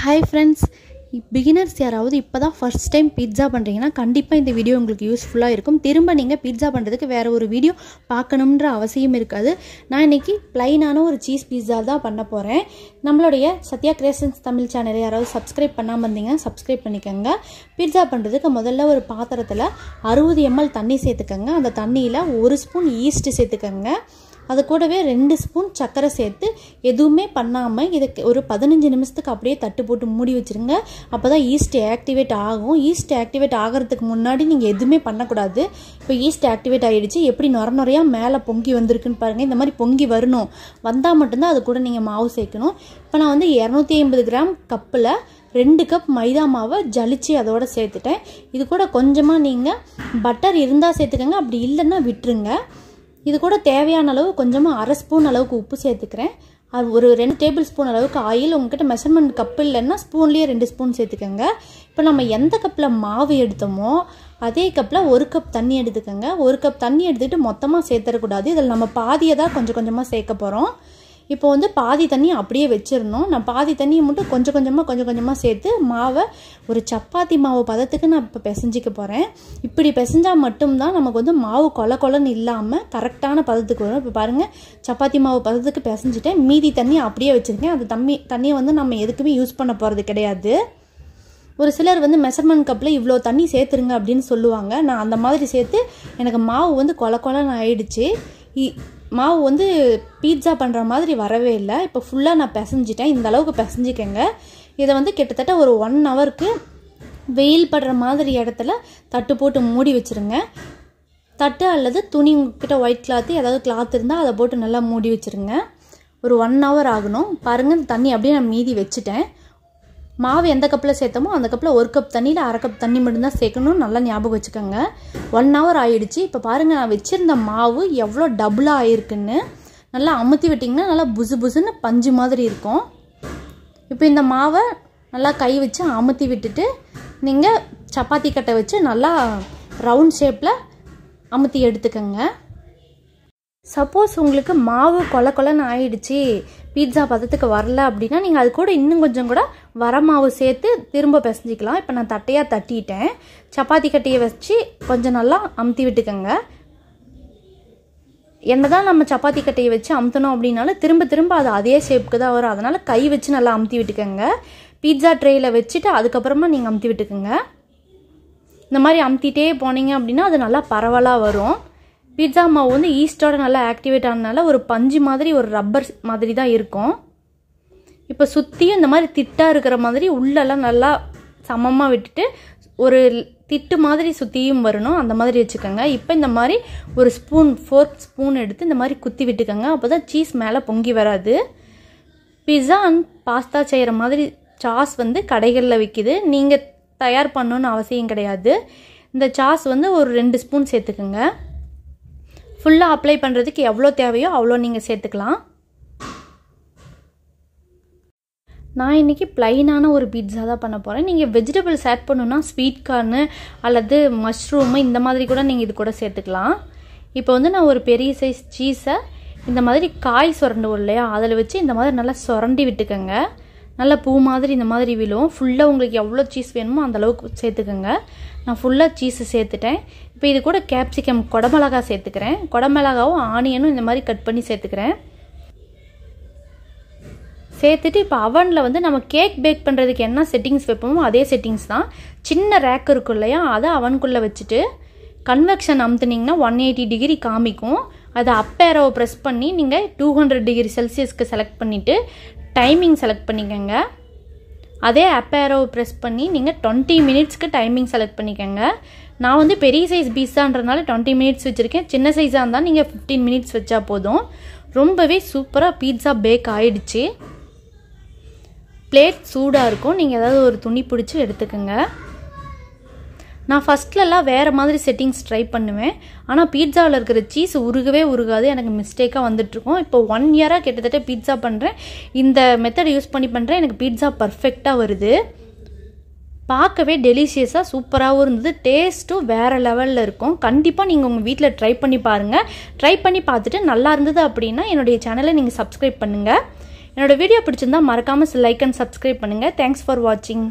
hi friends beginners யாராவது இப்போ தான் ஃபஸ்ட் டைம் பீட்ஸா பண்ணுறீங்கன்னா கண்டிப்பாக இந்த வீடியோ உங்களுக்கு யூஸ்ஃபுல்லாக இருக்கும் திரும்ப நீங்கள் பீட்ஸா பண்ணுறதுக்கு வேறு ஒரு வீடியோ பார்க்கணுன்ற அவசியம் இருக்காது நான் இன்றைக்கி ப்ளைனான ஒரு சீஸ் பீட்ஸா தான் பண்ண போகிறேன் நம்மளுடைய சத்யா கிரேஷன்ஸ் தமிழ் சேனலை யாராவது சப்ஸ்கிரைப் பண்ணாமல் இருந்தீங்கன்னா சப்ஸ்கிரைப் பண்ணிக்கோங்க பீட்ஸா பண்ணுறதுக்கு முதல்ல ஒரு பாத்திரத்தில் அறுபது எம்எல் தண்ணி சேர்த்துக்கோங்க அந்த தண்ணியில் ஒரு ஸ்பூன் ஈஸ்ட்டு சேர்த்துக்கோங்க அது கூடவே ரெண்டு ஸ்பூன் சர்க்கரை சேர்த்து எதுவுமே பண்ணாமல் இதுக்கு ஒரு பதினஞ்சு நிமிஷத்துக்கு அப்படியே தட்டு போட்டு மூடி வச்சுருங்க அப்போ தான் ஈஸ்ட் ஆக்டிவேட் ஆகும் ஈஸ்ட் ஆக்டிவேட் ஆகிறதுக்கு முன்னாடி நீங்கள் எதுவுமே பண்ணக்கூடாது இப்போ ஈஸ்ட் ஆக்டிவேட் ஆகிடுச்சு எப்படி நுர நுறையாக மேலே பொங்கி வந்திருக்குன்னு பாருங்கள் இந்த மாதிரி பொங்கி வரணும் வந்தால் மட்டும்தான் அது கூட நீங்கள் மாவு சேர்க்கணும் இப்போ நான் வந்து இரநூத்தி ஐம்பது கிராம் கப்பில் ரெண்டு கப் மைதா மாவை ஜலிச்சு அதோட சேர்த்துட்டேன் இது கூட கொஞ்சமாக நீங்கள் பட்டர் இருந்தால் சேர்த்துக்கோங்க அப்படி இல்லைன்னா விட்டுருங்க இது கூட தேவையான அளவு கொஞ்சமாக அரை ஸ்பூன் அளவுக்கு உப்பு சேர்த்துக்கிறேன் அது ஒரு ரெண்டு டேபிள் ஸ்பூன் அளவுக்கு ஆயில் உங்ககிட்ட மெஷர்மெண்ட் கப் இல்லைன்னா ஸ்பூன்லேயே ரெண்டு ஸ்பூன் சேர்த்துக்கோங்க இப்போ நம்ம எந்த கப்பில் மாவு எடுத்தோமோ அதே கப்பில் ஒரு கப் தண்ணி எடுத்துக்கோங்க ஒரு கப் தண்ணி எடுத்துகிட்டு மொத்தமாக சேர்த்துடக்கூடாது இதில் நம்ம பாதியை தான் கொஞ்சம் கொஞ்சமாக சேர்க்க போகிறோம் இப்போ வந்து பாதி தண்ணி அப்படியே வச்சிடணும் நான் பாதி தண்ணியை மட்டும் கொஞ்சம் கொஞ்சமாக கொஞ்சம் கொஞ்சமாக சேர்த்து மாவை ஒரு சப்பாத்தி மாவு பதத்துக்கு நான் இப்போ பிசைஞ்சிக்க போகிறேன் இப்படி பிசைஞ்சால் மட்டும்தான் நமக்கு வந்து மாவு கொல கொலன்னு இல்லாமல் கரெக்டான பதத்துக்கு வரும் இப்போ பாருங்கள் சப்பாத்தி மாவு பதத்துக்கு பிசைஞ்சிட்டேன் மீதி தண்ணி அப்படியே வச்சுருக்கேன் அது தம்மி தண்ணியை வந்து நம்ம எதுக்குமே யூஸ் பண்ண போகிறது கிடையாது ஒரு சிலர் வந்து மெஷர்மெண்ட் கப்பில் இவ்வளோ தண்ணி சேர்த்துருங்க அப்படின்னு சொல்லுவாங்க நான் அந்த மாதிரி சேர்த்து எனக்கு மாவு வந்து கொல கொலன்னு ஆயிடுச்சு மாவு வந்து பீட்சா பண்ணுற மாதிரி வரவே இல்லை இப்போ ஃபுல்லாக நான் பிசைஞ்சிட்டேன் இந்த அளவுக்கு பிசைஞ்சிக்கங்க இதை வந்து கிட்டத்தட்ட ஒரு ஒன் ஹவருக்கு வெயில் படுற மாதிரி இடத்துல தட்டு போட்டு மூடி வச்சுருங்க தட்டு அல்லது துணி உங்ககிட்ட ஒயிட் கிளாத்து ஏதாவது கிளாத் இருந்தால் அதை போட்டு நல்லா மூடி வச்சுருங்க ஒரு ஒன் ஹவர் ஆகணும் பாருங்கள் தண்ணி அப்படியே நான் மீதி வச்சுட்டேன் மாவு எந்த கப்பில் சேர்த்தோமோ அந்த கப்பில் ஒரு கப் தண்ணியில் அரை கப் தண்ணி மட்டும்தான் சேர்க்கணும்னு நல்லா ஞாபகம் வச்சுக்கோங்க ஒன் ஹவர் ஆயிடுச்சு இப்போ பாருங்கள் நான் வச்சுருந்த மாவு எவ்வளோ டபுளாக ஆயிருக்குன்னு நல்லா அமுத்தி விட்டிங்கன்னா நல்லா புசு புசுன்னு பஞ்சு மாதிரி இருக்கும் இப்போ இந்த மாவை நல்லா கை வச்சு அமுத்தி விட்டுட்டு நீங்கள் சப்பாத்தி கட்டை வச்சு நல்லா ரவுண்ட் ஷேப்பில் அமுத்தி எடுத்துக்கோங்க சப்போஸ் உங்களுக்கு மாவு கொல கொலன்னு ஆயிடுச்சு பீட்சா பதத்துக்கு வரல அப்படின்னா நீங்கள் அது கூட இன்னும் கொஞ்சம் கூட வரமாவு சேர்த்து திரும்ப பிசைஞ்சிக்கலாம் இப்போ நான் தட்டையாக தட்டிட்டேன் சப்பாத்தி கட்டையை வச்சு கொஞ்சம் நல்லா அமுத்தி விட்டுக்கோங்க என்ன தான் நம்ம சப்பாத்தி கட்டையை வச்சு அமுத்தணும் அப்படின்னாலும் திரும்ப திரும்ப அது அதே ஷேப்புக்கு தான் வரும் அதனால் கை வச்சு நல்லா அமுத்தி விட்டுக்கோங்க பீட்சா ட்ரேயில் வச்சுட்டு அதுக்கப்புறமா நீங்கள் அமுத்தி விட்டுக்கோங்க இந்த மாதிரி அமுத்திட்டே போனீங்க அப்படின்னா அது நல்லா பரவலாக வரும் பீட்சா மாவு வந்து ஈஸ்டோட நல்லா ஆக்டிவேட் ஆனதுனால ஒரு பஞ்சு மாதிரி ஒரு ரப்பர் மாதிரி தான் இருக்கும் இப்போ சுற்றியும் இந்த மாதிரி திட்டாக இருக்கிற மாதிரி உள்ளெல்லாம் நல்லா சமமாக விட்டுட்டு ஒரு திட்டு மாதிரி சுற்றியும் வரணும் அந்த மாதிரி வச்சுக்கோங்க இப்போ இந்த மாதிரி ஒரு ஸ்பூன் ஃபோர்க் ஸ்பூன் எடுத்து இந்த மாதிரி குத்தி விட்டுக்கோங்க அப்போ தான் சீஸ் மேலே பொங்கி வராது பிஸா அண்ட் பாஸ்தா செய்கிற மாதிரி சாஸ் வந்து கடைகளில் விற்கிது நீங்கள் தயார் பண்ணணுன்னு அவசியம் கிடையாது இந்த சாஸ் வந்து ஒரு ரெண்டு ஸ்பூன் சேர்த்துக்குங்க ஃபுல்லாக அப்ளை பண்ணுறதுக்கு எவ்வளோ தேவையோ அவ்வளோ நீங்கள் சேர்த்துக்கலாம் நான் இன்றைக்கி ப்ளைனான ஒரு பீட்ஸா தான் பண்ண போகிறேன் நீங்கள் வெஜிடபிள்ஸ் ஆட் பண்ணுன்னா ஸ்வீட் கார்னு அல்லது மஷ்ரூமு இந்த மாதிரி கூட நீங்கள் இது கூட சேர்த்துக்கலாம் இப்போ வந்து நான் ஒரு பெரிய சைஸ் சீஸை இந்த மாதிரி காய் சுரண்டுவோம் இல்லையா அதில் வச்சு இந்த மாதிரி நல்லா சுரண்டி விட்டுக்கோங்க நல்லா பூ மாதிரி இந்த மாதிரி விழும் ஃபுல்லாக உங்களுக்கு எவ்வளோ சீஸ் வேணுமோ அந்தளவுக்கு சேர்த்துக்கோங்க நான் ஃபுல்லாக சீஸு சேர்த்துட்டேன் இப்போ இது கூட கேப்சிகம் கொடமிளகா சேர்த்துக்கிறேன் கொடமிளகாவும் ஆனியனும் இந்த மாதிரி கட் பண்ணி சேர்த்துக்கிறேன் சேர்த்துட்டு இப்போ அவனில் வந்து நம்ம கேக் பேக் பண்ணுறதுக்கு என்ன செட்டிங்ஸ் வைப்போமோ அதே செட்டிங்ஸ் தான் சின்ன ரேக் இருக்கும் இல்லையா அதை அவனுக்குள்ளே வச்சுட்டு கன்வெக்ஷன் அமுத்துனிங்கன்னா ஒன் எயிட்டி டிகிரி காமிக்கும் அதை அப்பேரவை ப்ரெஸ் பண்ணி நீங்கள் டூ ஹண்ட்ரட் டிகிரி செல்சியஸ்க்கு செலக்ட் பண்ணிவிட்டு டைமிங் செலக்ட் பண்ணிக்கோங்க அதே அப்பேரவை ப்ரெஸ் பண்ணி நீங்கள் டுவெண்ட்டி மினிட்ஸ்க்கு டைமிங் செலக்ட் பண்ணிக்கோங்க நான் வந்து பெரிய சைஸ் பீஸான்றதுனால டுவெண்ட்டி மினிட்ஸ் வச்சுருக்கேன் சின்ன சைஸாக இருந்தால் நீங்கள் ஃபிஃப்டீன் மினிட்ஸ் வச்சா போதும் ரொம்பவே சூப்பராக பீட்ஸா பேக் ஆகிடுச்சு பிளேட் சூடாக இருக்கும் நீங்கள் ஏதாவது ஒரு துணி பிடிச்சி எடுத்துக்கோங்க நான் ஃபஸ்ட்லலாம் வேறு மாதிரி செட்டிங்ஸ் ட்ரை பண்ணுவேன் ஆனால் பீட்சாவில் இருக்கிற சீஸ் உருகவே உருகாது எனக்கு மிஸ்டேக்காக வந்துட்ருக்கும் இப்போ ஒன் இயராக கிட்டத்தட்ட பீட்சா பண்ணுறேன் இந்த மெத்தட் யூஸ் பண்ணி பண்ணுறேன் எனக்கு பீட்சா பர்ஃபெக்டாக வருது பார்க்கவே டெலிஷியஸாக சூப்பராகவும் இருந்தது டேஸ்ட்டும் வேறு லெவலில் இருக்கும் கண்டிப்பாக நீங்கள் உங்கள் வீட்டில் ட்ரை பண்ணி பாருங்கள் ட்ரை பண்ணி பார்த்துட்டு நல்லா இருந்தது அப்படின்னா என்னுடைய சேனலை நீங்கள் சப்ஸ்கிரைப் பண்ணுங்கள் என்னோடய வீடியோ பிடிச்சிருந்தா மறக்காமல் லைக் அண்ட் சப்ஸ்கிரைப் பண்ணுங்கள் தேங்க்ஸ் ஃபார் வாட்சிங்